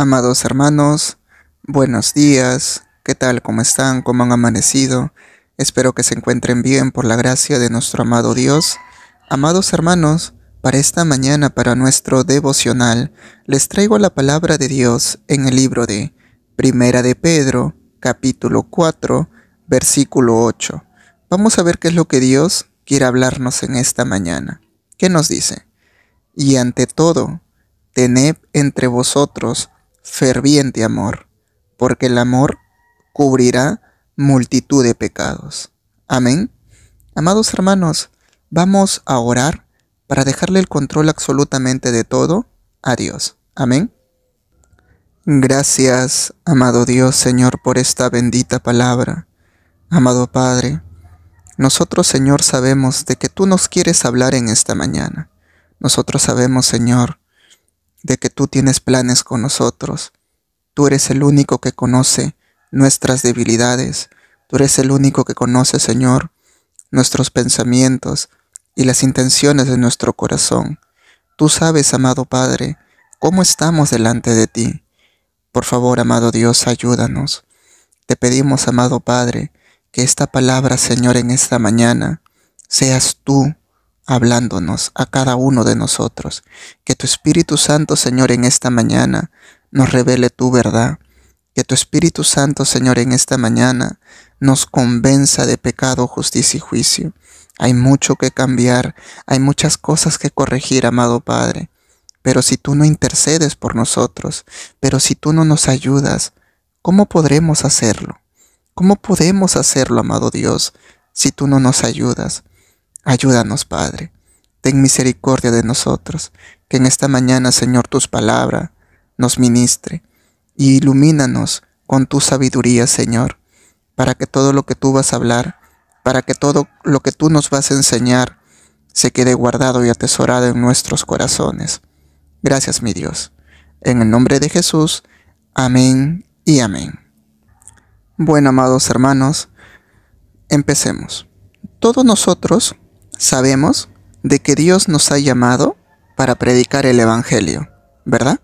Amados hermanos, buenos días, ¿qué tal? ¿Cómo están? ¿Cómo han amanecido? Espero que se encuentren bien por la gracia de nuestro amado Dios. Amados hermanos, para esta mañana, para nuestro devocional, les traigo la palabra de Dios en el libro de Primera de Pedro, capítulo 4, versículo 8. Vamos a ver qué es lo que Dios quiere hablarnos en esta mañana. ¿Qué nos dice? Y ante todo, tened entre vosotros ferviente amor, porque el amor cubrirá multitud de pecados. Amén. Amados hermanos, vamos a orar para dejarle el control absolutamente de todo a Dios. Amén. Gracias, amado Dios, Señor, por esta bendita palabra. Amado Padre, nosotros, Señor, sabemos de que tú nos quieres hablar en esta mañana. Nosotros sabemos, Señor, que tú tienes planes con nosotros. Tú eres el único que conoce nuestras debilidades. Tú eres el único que conoce, Señor, nuestros pensamientos y las intenciones de nuestro corazón. Tú sabes, amado Padre, cómo estamos delante de ti. Por favor, amado Dios, ayúdanos. Te pedimos, amado Padre, que esta palabra, Señor, en esta mañana, seas tú hablándonos a cada uno de nosotros. Que tu Espíritu Santo, Señor, en esta mañana nos revele tu verdad. Que tu Espíritu Santo, Señor, en esta mañana nos convenza de pecado, justicia y juicio. Hay mucho que cambiar, hay muchas cosas que corregir, amado Padre. Pero si tú no intercedes por nosotros, pero si tú no nos ayudas, ¿cómo podremos hacerlo? ¿Cómo podemos hacerlo, amado Dios, si tú no nos ayudas? Ayúdanos, Padre. Ten misericordia de nosotros, que en esta mañana, Señor, tus palabras nos ministre y ilumínanos con tu sabiduría, Señor, para que todo lo que tú vas a hablar, para que todo lo que tú nos vas a enseñar se quede guardado y atesorado en nuestros corazones. Gracias, mi Dios. En el nombre de Jesús, amén y amén. Bueno, amados hermanos, empecemos. Todos nosotros sabemos de que Dios nos ha llamado para predicar el Evangelio, ¿verdad?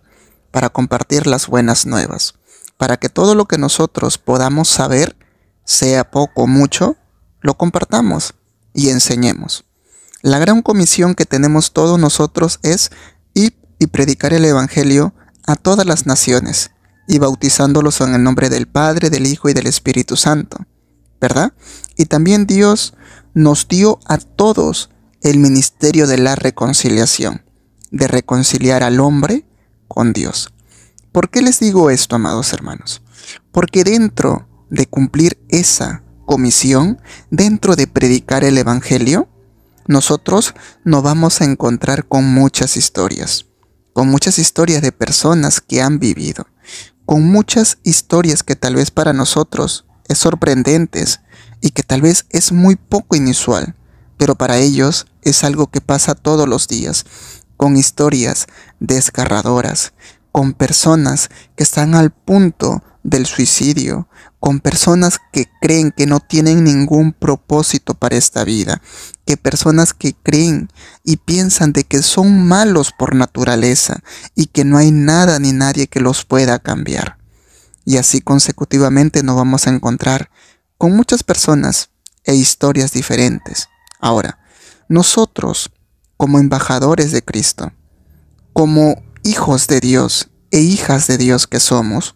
Para compartir las buenas nuevas, para que todo lo que nosotros podamos saber, sea poco o mucho, lo compartamos y enseñemos. La gran comisión que tenemos todos nosotros es ir y predicar el Evangelio a todas las naciones y bautizándolos en el nombre del Padre, del Hijo y del Espíritu Santo, ¿verdad? Y también Dios nos dio a todos el ministerio de la reconciliación, de reconciliar al hombre con Dios. ¿Por qué les digo esto, amados hermanos? Porque dentro de cumplir esa comisión, dentro de predicar el Evangelio, nosotros nos vamos a encontrar con muchas historias, con muchas historias de personas que han vivido, con muchas historias que tal vez para nosotros es sorprendentes y que tal vez es muy poco inusual, pero para ellos es algo que pasa todos los días, con historias desgarradoras, con personas que están al punto del suicidio, con personas que creen que no tienen ningún propósito para esta vida, que personas que creen y piensan de que son malos por naturaleza y que no hay nada ni nadie que los pueda cambiar. Y así consecutivamente nos vamos a encontrar con muchas personas e historias diferentes. Ahora, nosotros, como embajadores de Cristo, como hijos de Dios e hijas de Dios que somos,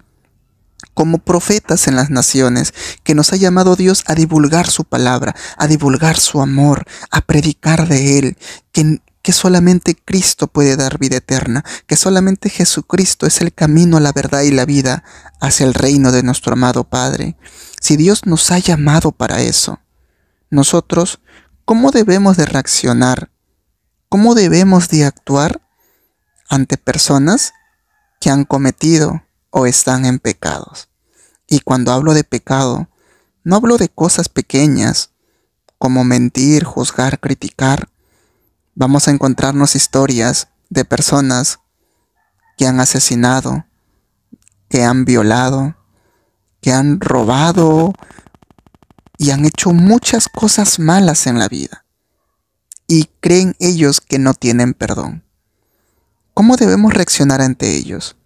como profetas en las naciones, que nos ha llamado Dios a divulgar su palabra, a divulgar su amor, a predicar de Él, que que solamente Cristo puede dar vida eterna, que solamente Jesucristo es el camino, la verdad y la vida hacia el reino de nuestro amado Padre. Si Dios nos ha llamado para eso, nosotros, ¿cómo debemos de reaccionar? ¿Cómo debemos de actuar ante personas que han cometido o están en pecados? Y cuando hablo de pecado, no hablo de cosas pequeñas como mentir, juzgar, criticar, vamos a encontrarnos historias de personas que han asesinado, que han violado, que han robado y han hecho muchas cosas malas en la vida. Y creen ellos que no tienen perdón. ¿Cómo debemos reaccionar ante ellos?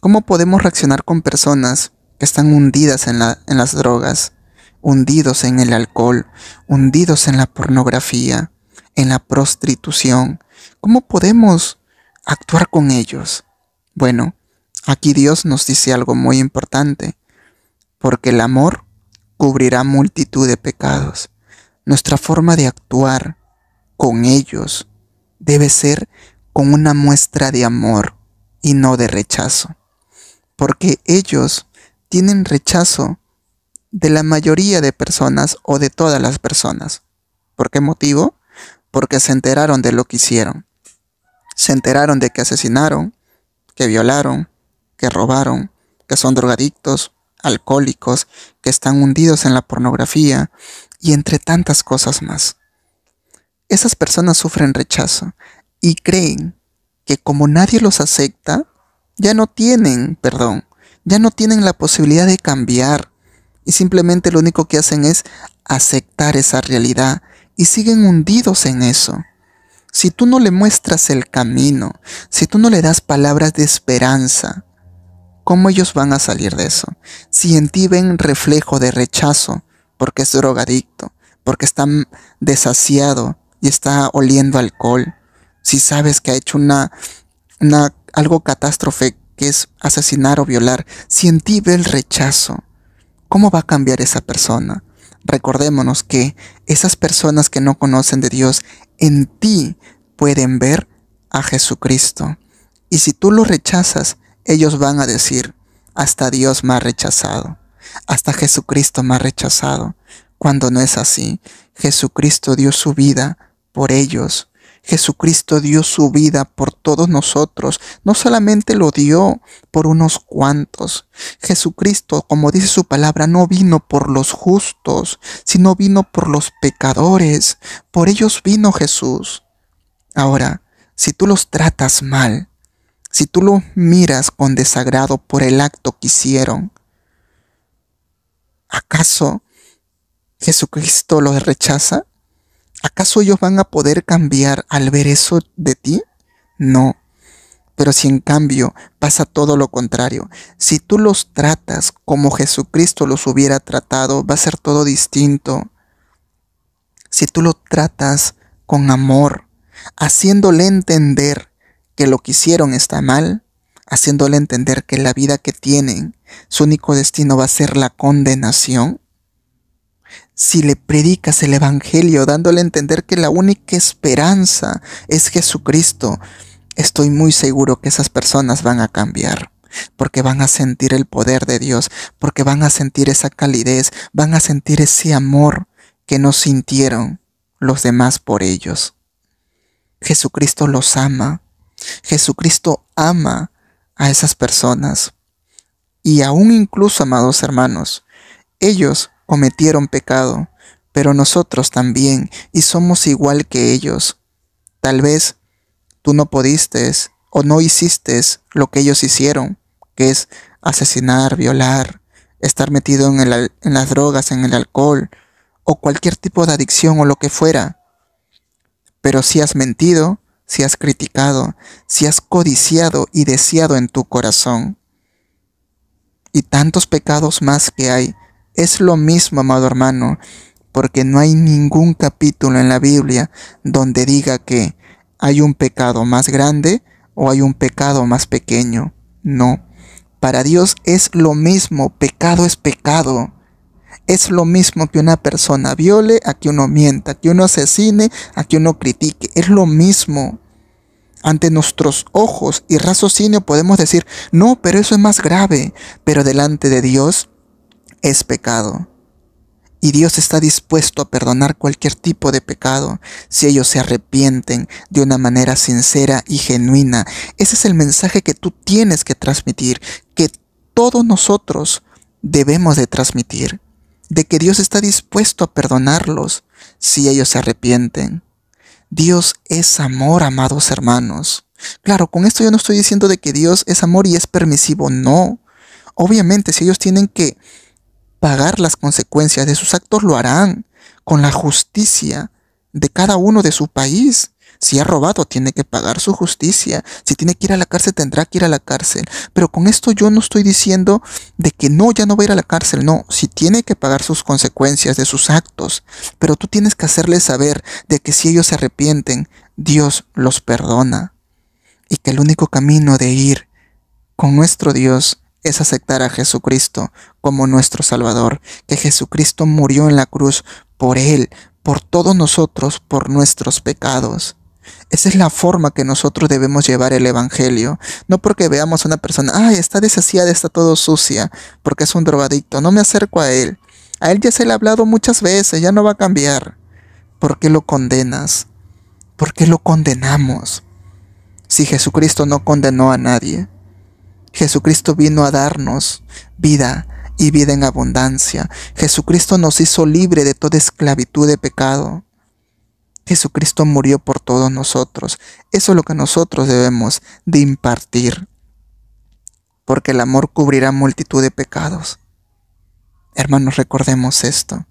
¿Cómo podemos reaccionar con personas que están hundidas en, las drogas, hundidos en el alcohol, hundidos en la pornografía, en la prostitución? ¿Cómo podemos actuar con ellos? Bueno, aquí Dios nos dice algo muy importante, porque el amor cubrirá multitud de pecados. Nuestra forma de actuar con ellos debe ser con una muestra de amor y no de rechazo, porque ellos tienen rechazo de la mayoría de personas o de todas las personas. ¿Por qué motivo? porque se enteraron de lo que hicieron. Se enteraron de que asesinaron, que violaron, que robaron, que son drogadictos, alcohólicos, que están hundidos en la pornografía y entre tantas cosas más. Esas personas sufren rechazo y creen que como nadie los acepta, ya no tienen, perdón, ya no tienen la posibilidad de cambiar y simplemente lo único que hacen es aceptar esa realidad y siguen hundidos en eso. Si tú no le muestras el camino, si tú no le das palabras de esperanza, ¿cómo ellos van a salir de eso? Si en ti ven reflejo de rechazo, porque es drogadicto, porque está desasiado y está oliendo alcohol, si sabes que ha hecho una, algo catástrofe que es asesinar o violar, si en ti ve el rechazo, ¿cómo va a cambiar esa persona? recordémonos que esas personas que no conocen de Dios en ti pueden ver a Jesucristo. Y si tú lo rechazas, ellos van a decir, hasta Dios me ha rechazado, hasta Jesucristo me ha rechazado, cuando no es así. Jesucristo dio su vida por ellos, Jesucristo dio su vida por todos nosotros, no solamente lo dio por unos cuantos. Jesucristo, como dice su palabra, no vino por los justos, sino vino por los pecadores. Por ellos vino Jesús. Ahora, si tú los tratas mal, si tú los miras con desagrado por el acto que hicieron, ¿acaso Jesucristo los rechaza? ¿Acaso ellos van a poder cambiar al ver eso de ti? No. Pero si en cambio pasa todo lo contrario, si tú los tratas como Jesucristo los hubiera tratado, va a ser todo distinto. Si tú lo tratas con amor, haciéndole entender que lo que hicieron está mal, haciéndole entender que la vida que tienen, su único destino va a ser la condenación, si le predicas el Evangelio, dándole a entender que la única esperanza es Jesucristo, estoy muy seguro que esas personas van a cambiar, porque van a sentir el poder de Dios, porque van a sentir esa calidez, van a sentir ese amor que no sintieron los demás por ellos. Jesucristo los ama, Jesucristo ama a esas personas. Y aún incluso, amados hermanos, ellos cometieron pecado, pero nosotros también, y somos igual que ellos. Tal vez tú no pudiste o no hiciste lo que ellos hicieron, que es asesinar, violar, estar metido en, en las drogas, en el alcohol, o cualquier tipo de adicción o lo que fuera. Pero si has mentido, si has criticado, si has codiciado y deseado en tu corazón. Y tantos pecados más que hay es lo mismo, amado hermano, porque no hay ningún capítulo en la Biblia donde diga que hay un pecado más grande o hay un pecado más pequeño. No. Para Dios es lo mismo, pecado es pecado. Es lo mismo que una persona viole, a que uno mienta, que uno asesine, a que uno critique. Es lo mismo. Ante nuestros ojos y raciocinio podemos decir, no, pero eso es más grave. Pero delante de Dios es pecado. Y Dios está dispuesto a perdonar cualquier tipo de pecado si ellos se arrepienten de una manera sincera y genuina. Ese es el mensaje que tú tienes que transmitir, que todos nosotros debemos de transmitir, de que Dios está dispuesto a perdonarlos si ellos se arrepienten. Dios es amor, amados hermanos. Claro, con esto yo no estoy diciendo de que Dios es amor y es permisivo, no. Obviamente, si ellos tienen que pagar las consecuencias de sus actos lo harán con la justicia de cada uno de su país. Si ha robado, tiene que pagar su justicia. Si tiene que ir a la cárcel, tendrá que ir a la cárcel. Pero con esto yo no estoy diciendo de que no, ya no va a ir a la cárcel. No, si tiene que pagar sus consecuencias de sus actos. Pero tú tienes que hacerles saber de que si ellos se arrepienten, Dios los perdona. Y que el único camino de ir con nuestro Dios es aceptar a Jesucristo como nuestro Salvador, que Jesucristo murió en la cruz por Él, por todos nosotros, por nuestros pecados. Esa es la forma que nosotros debemos llevar el Evangelio. No porque veamos a una persona, ay, está desasiada, está todo sucia, porque es un drogadicto, no me acerco a él. A él ya se le ha hablado muchas veces, ya no va a cambiar. ¿Por qué lo condenas? ¿Por qué lo condenamos? Si Jesucristo no condenó a nadie. Jesucristo vino a darnos vida y vida en abundancia. Jesucristo nos hizo libre de toda esclavitud de pecado. Jesucristo murió por todos nosotros. Eso es lo que nosotros debemos de impartir. Porque el amor cubrirá multitud de pecados. Hermanos, recordemos esto.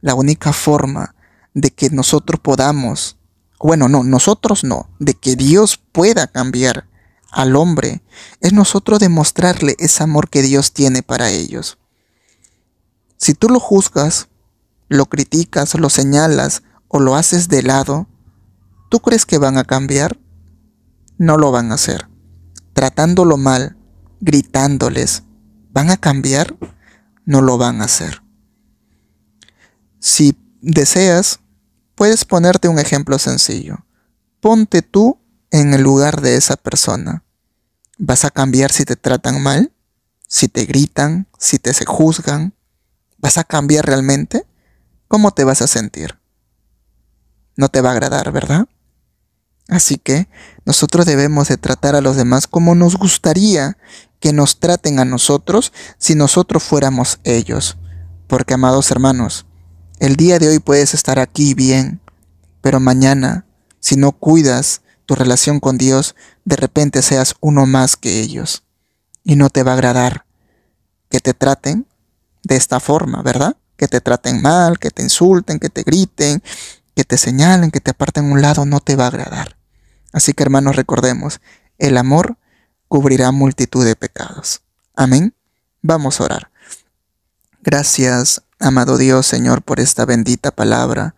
La única forma de que nosotros podamos, bueno, no, nosotros no, de que Dios pueda cambiar al hombre es nosotros demostrarle ese amor que Dios tiene para ellos. Si tú lo juzgas, lo criticas, lo señalas o lo haces de lado, ¿tú crees que van a cambiar? No lo van a hacer. Tratándolo mal, gritándoles, ¿van a cambiar? No lo van a hacer. Si deseas, puedes ponerte un ejemplo sencillo. Ponte tú en el lugar de esa persona. ¿Vas a cambiar si te tratan mal? ¿Si te gritan? ¿Si te se juzgan? ¿Vas a cambiar realmente? ¿Cómo te vas a sentir? No te va a agradar, ¿verdad? Así que nosotros debemos de tratar a los demás como nos gustaría que nos traten a nosotros si nosotros fuéramos ellos. Porque, amados hermanos, el día de hoy puedes estar aquí bien, pero mañana, si no cuidas tu relación con Dios, de repente seas uno más que ellos. Y no te va a agradar que te traten de esta forma, ¿verdad? Que te traten mal, que te insulten, que te griten, que te señalen, que te aparten un lado, no te va a agradar. Así que hermanos, recordemos, el amor cubrirá multitud de pecados. Amén. Vamos a orar. Gracias, amado Dios, Señor, por esta bendita palabra.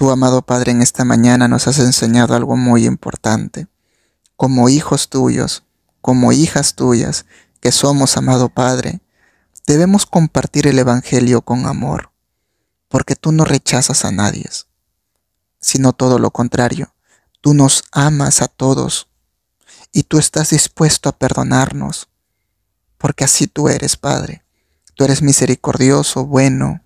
Tú, amado Padre, en esta mañana nos has enseñado algo muy importante. Como hijos tuyos, como hijas tuyas, que somos, amado Padre, debemos compartir el Evangelio con amor, porque tú no rechazas a nadie, sino todo lo contrario, tú nos amas a todos y tú estás dispuesto a perdonarnos, porque así tú eres, Padre. Tú eres misericordioso, bueno,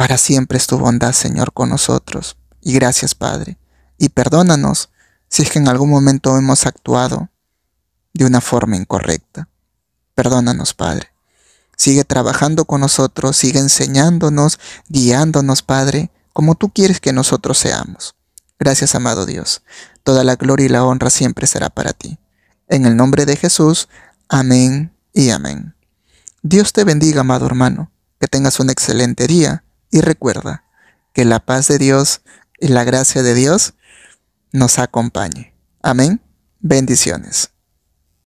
para siempre es tu bondad, Señor, con nosotros. Y gracias, Padre. Y perdónanos si es que en algún momento hemos actuado de una forma incorrecta. Perdónanos, Padre. Sigue trabajando con nosotros, sigue enseñándonos, guiándonos, Padre, como tú quieres que nosotros seamos. Gracias, amado Dios. Toda la gloria y la honra siempre será para ti. En el nombre de Jesús, amén y amén. Dios te bendiga, amado hermano. Que tengas un excelente día y recuerda que la paz de Dios y la gracia de Dios nos acompañe. Amén. Bendiciones.